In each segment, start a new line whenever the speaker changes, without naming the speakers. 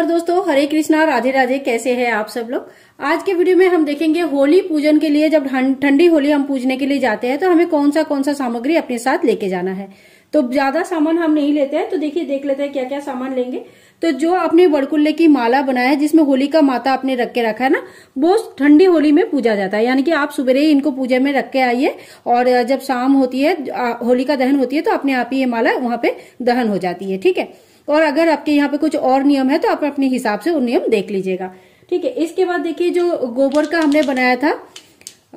पर दोस्तों हरे कृष्णा राधे राधे कैसे हैं आप सब लोग आज के वीडियो में हम देखेंगे होली पूजन के लिए जब ठंडी होली हम पूजने के लिए जाते हैं तो हमें कौन सा कौन सा सामग्री अपने साथ लेके जाना है तो ज्यादा सामान हम नहीं लेते हैं तो देखिए देख लेते हैं क्या क्या सामान लेंगे तो जो आपने बड़कुल्ले की माला बनाया है जिसमें होली का माता आपने रख के रखा है ना वो ठंडी होली में पूजा जाता है यानी कि आप सुबह ही इनको पूजा में रख के आइए और जब शाम होती है होली का दहन होती है तो अपने आप ही ये माला वहां पे दहन हो जाती है ठीक है और अगर आपके यहाँ पे कुछ और नियम है तो आप अपने हिसाब से वो नियम देख लीजिएगा ठीक है इसके बाद देखिए जो गोबर का हमने बनाया था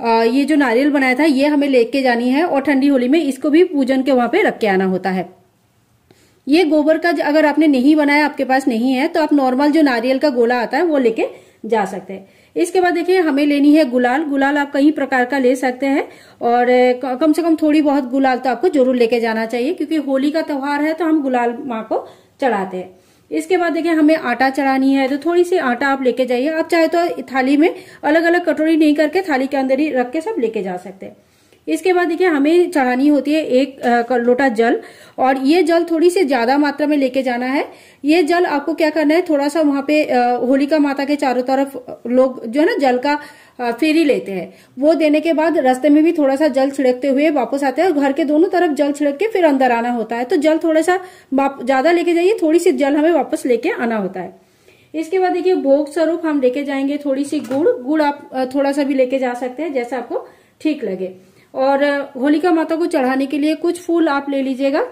आ, ये जो नारियल बनाया था ये हमें लेके जानी है और ठंडी होली में इसको भी पूजन के वहां पे रख के आना होता है ये गोबर का अगर आपने नहीं बनाया आपके पास नहीं है तो आप नॉर्मल जो नारियल का गोला आता है वो लेके जा सकते हैं इसके बाद देखिए हमें लेनी है गुलाल गुलाल आप कई प्रकार का ले सकते हैं और कम से कम थोड़ी बहुत गुलाल तो आपको जरूर लेके जाना चाहिए क्योंकि होली का त्योहार है तो हम गुलाल माँ को चढ़ाते हैं इसके बाद देखिए हमें आटा चढ़ानी है तो थोड़ी सी आटा आप लेके जाइए आप चाहे तो थाली में अलग अलग कटोरी नहीं करके थाली के अंदर ही रख के सब लेके जा सकते हैं इसके बाद देखिए हमें चढ़ानी होती है एक लोटा जल और ये जल थोड़ी सी ज्यादा मात्रा में लेके जाना है ये जल आपको क्या करना है थोड़ा सा वहां पे होलिका माता के चारों तरफ लोग जो है ना जल का फेरी लेते हैं वो देने के बाद रास्ते में भी थोड़ा सा जल छिड़कते हुए वापस आते हैं और घर के दोनों तरफ जल छिड़क के फिर अंदर आना होता है तो जल थोड़ा सा ज्यादा लेके जाइए थोड़ी सी जल हमें वापस लेके आना होता है इसके बाद देखिए भोग स्वरूप हम लेके जाएंगे थोड़ी सी गुड़ गुड़ आप थोड़ा सा भी लेके जा सकते हैं जैसा आपको ठीक लगे और होलिका माता को चढ़ाने के लिए कुछ फूल आप ले लीजिएगा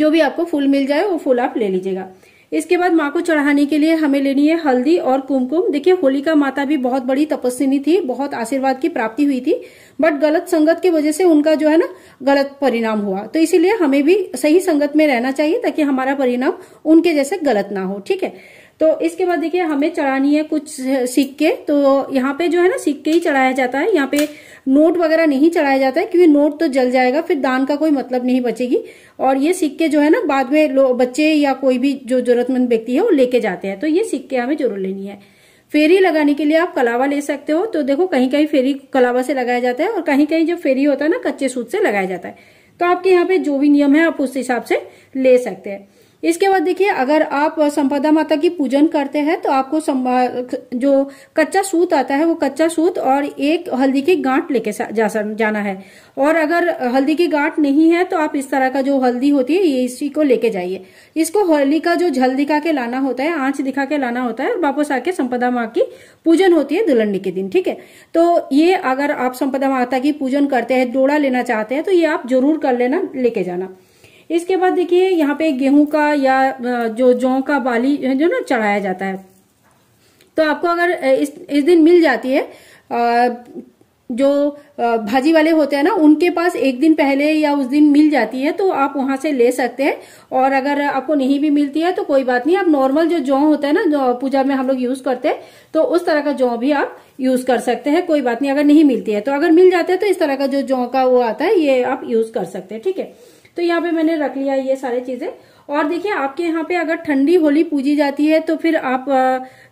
जो भी आपको फूल मिल जाए वो फूल आप ले लीजिएगा इसके बाद माँ को चढ़ाने के लिए हमें लेनी है हल्दी और कुमकुम देखिए होलिका माता भी बहुत बड़ी तपस्विनी थी बहुत आशीर्वाद की प्राप्ति हुई थी बट गलत संगत की वजह से उनका जो है ना गलत परिणाम हुआ तो इसीलिए हमें भी सही संगत में रहना चाहिए ताकि हमारा परिणाम उनके जैसे गलत ना हो ठीक है तो इसके बाद देखिए हमें चढ़ानी है कुछ सिक्के तो यहाँ पे जो है ना सिक्के ही चढ़ाया जाता है यहाँ पे नोट वगैरह नहीं चढ़ाया जाता है क्योंकि नोट तो जल जाएगा फिर दान का कोई मतलब नहीं बचेगी और ये सिक्के जो है ना बाद में बच्चे या कोई भी जो जरूरतमंद व्यक्ति है वो लेके जाते हैं तो ये सिक्के हमें जरूर लेनी है फेरी लगाने के लिए आप कलावा ले सकते हो तो देखो कहीं कहीं फेरी कलावा से लगाया जाता है और कहीं कहीं जो फेरी होता है ना कच्चे सूत से लगाया जाता है तो आपके यहाँ पे जो भी नियम है आप उस हिसाब से ले सकते हैं इसके बाद देखिए अगर आप संपदा माता की पूजन करते हैं तो आपको जो कच्चा सूत आता है वो कच्चा सूत और एक हल्दी की गांठ लेके जाना है और अगर हल्दी की गांठ नहीं है तो आप इस तरह का जो हल्दी होती है ये इसी को लेके जाइए इसको हल्दी का जो झल दिखा के लाना होता है आंच दिखा के लाना होता है और वापस आके संपदा माँ की पूजन होती है दुलंडी के दिन ठीक है तो ये अगर आप संपदा माता की पूजन करते हैं डोड़ा लेना चाहते हैं तो ये आप जरूर कर लेना लेके जाना इसके बाद देखिए यहाँ पे गेहूं का या जो जौ का बाली जो ना चढ़ाया जाता है तो आपको अगर इस इस दिन मिल जाती है जो भाजी वाले होते हैं ना उनके पास एक दिन पहले या उस दिन मिल जाती है तो आप वहां से ले सकते हैं और अगर आपको नहीं भी मिलती है तो कोई बात नहीं आप नॉर्मल जो जौ होता है ना जो पूजा में हम लोग यूज करते हैं तो उस तरह का जौ भी आप यूज कर सकते हैं कोई बात नहीं अगर नहीं मिलती है तो अगर मिल जाता है तो इस तरह का जो जौ का वो आता है ये आप यूज कर सकते हैं ठीक है तो यहाँ पे मैंने रख लिया ये सारी चीजें और देखिए आपके यहाँ पे अगर ठंडी होली पूजी जाती है तो फिर आप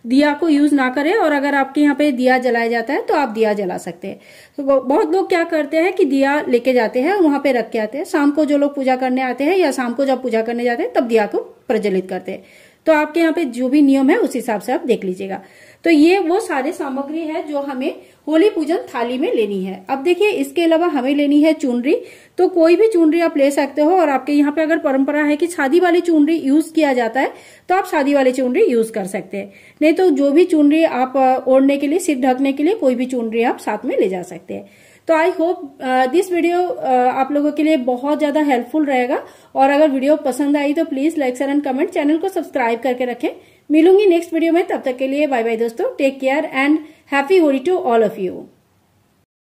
दिया को यूज ना करें और अगर आपके यहाँ पे दिया जलाया जाता है तो आप दिया जला सकते हैं तो बहुत लोग क्या करते हैं कि दिया लेके जाते हैं वहां पे रख के आते हैं शाम को जो लोग पूजा करने आते हैं या शाम को जब पूजा करने जाते हैं तब दिया को प्रज्वलित करते हैं तो आपके यहाँ पे जो भी नियम है उस हिसाब से आप देख लीजिएगा तो ये वो सारे सामग्री है जो हमें होली पूजन थाली में लेनी है अब देखिए इसके अलावा हमें लेनी है चुनरी तो कोई भी चुनरी आप ले सकते हो और आपके यहाँ पे अगर परंपरा है कि शादी वाली चुनरी यूज किया जाता है तो आप शादी वाली चुनरी यूज कर सकते हैं नहीं तो जो भी चुनरी आप ओढ़ने के लिए सिर ढकने के लिए कोई भी चुनरी आप साथ में ले जा सकते हैं तो आई होप दिस वीडियो आप लोगों के लिए बहुत ज्यादा हेल्पफुल रहेगा और अगर वीडियो पसंद आई तो please like share and comment channel को सब्सक्राइब करके रखें मिलूंगी नेक्स्ट वीडियो में तब तक के लिए बाय बाय दोस्तों take care and happy Holi to all of you